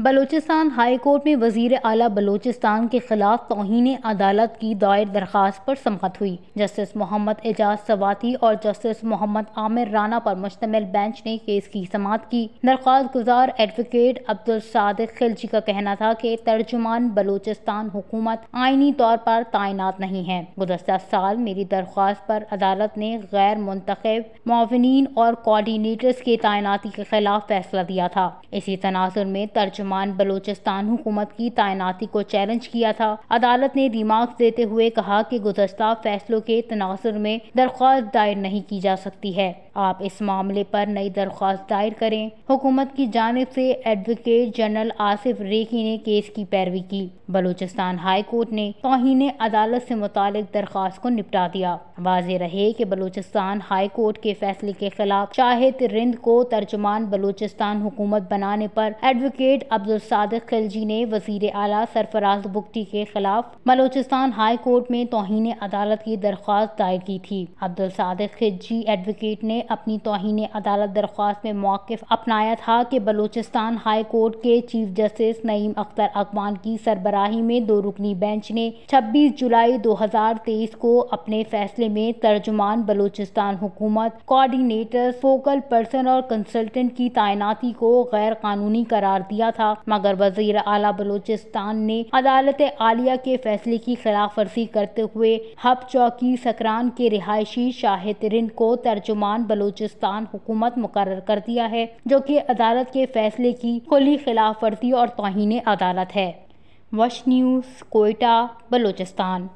Balochistan high court में वजीर अला बलोचिस्तान के खिलाफ तोहन अदालत की दायर दरख्वास्त पर समत हुई जस्टिस मोहम्मद एजाज सवाती और जस्टिस मोहम्मद आमिर राना पर मुश्तमिल बेंच ने केस की समात की दरख्वास्त गुजार एडवोकेट अब्दुल सादिक खिलजी का कहना था कि तर्जुमान बलोचिस्तान हुकूमत आइनी तौर पर तैनात नहीं है गुजशत साल मेरी दरख्वास्त पर अदालत ने गैर मुंतब माविन और कोर्डीनेटर्स के तैनाती के खिलाफ फैसला दिया था इसी तनाजुर में तर्जुमान सलमान बलोचिस्तान हुकूमत की तैनाती को चैलेंज किया था अदालत ने रिमार्क देते हुए कहा कि गुजस्ता फैसलों के तनासर में दरख्वास्त दायर नहीं की जा सकती है आप इस मामले पर नई दरख्वास्त दायर करें हुकूमत की जानब से एडवोकेट जनरल आसिफ रेखी ने केस की पैरवी की बलूचिस्तान हाई कोर्ट ने तोहन अदालत से मुतल दरख्वास्त को निपटा दिया वाज रहे कि बलूचिस्तान हाई कोर्ट के फैसले के खिलाफ शाहिद रिंद को तर्जमान बलूचिस्तान हुकूमत बनाने पर एडवोकेट अब्दुल सादिक खिलजी ने वजीर अला सरफराज बुगटी के खिलाफ बलूचिस्तान हाई कोर्ट में तोहन अदालत की दरख्वास्त दायर की थी अब्दुल सादिक खिलजी एडवोकेट ने अपनी तोहन अदालत दरख्वास्त में मौक़ अपनाया था कि बलूचिस्तान हाई कोर्ट के चीफ जस्टिस नईम अख्तर अकमान की सरबराही में दो रुकनी बेंच ने छब्बीस जुलाई दो हजार तेईस को अपने फैसले में तर्जुमान बलूचिस्तान हुकूमत कोऑर्डिनेटर फोकल पर्सन और कंसल्टेंट की तैनाती को गैर कानूनी करार दिया था मगर वजीर अला बलूचिस्तान ने अदालत आलिया के फैसले की खिलाफ वर्जी करते हुए हब चौकी सकरान के रिहायशी शाहिद रिन को तर्जुमान बलूचिस्तान हुकूमत मुकर कर दिया है जो कि अदालत के फैसले की खुली खिलाफ वर्जी और तोहन अदालत है वश न्यूज़ कोयटा बलूचिस्तान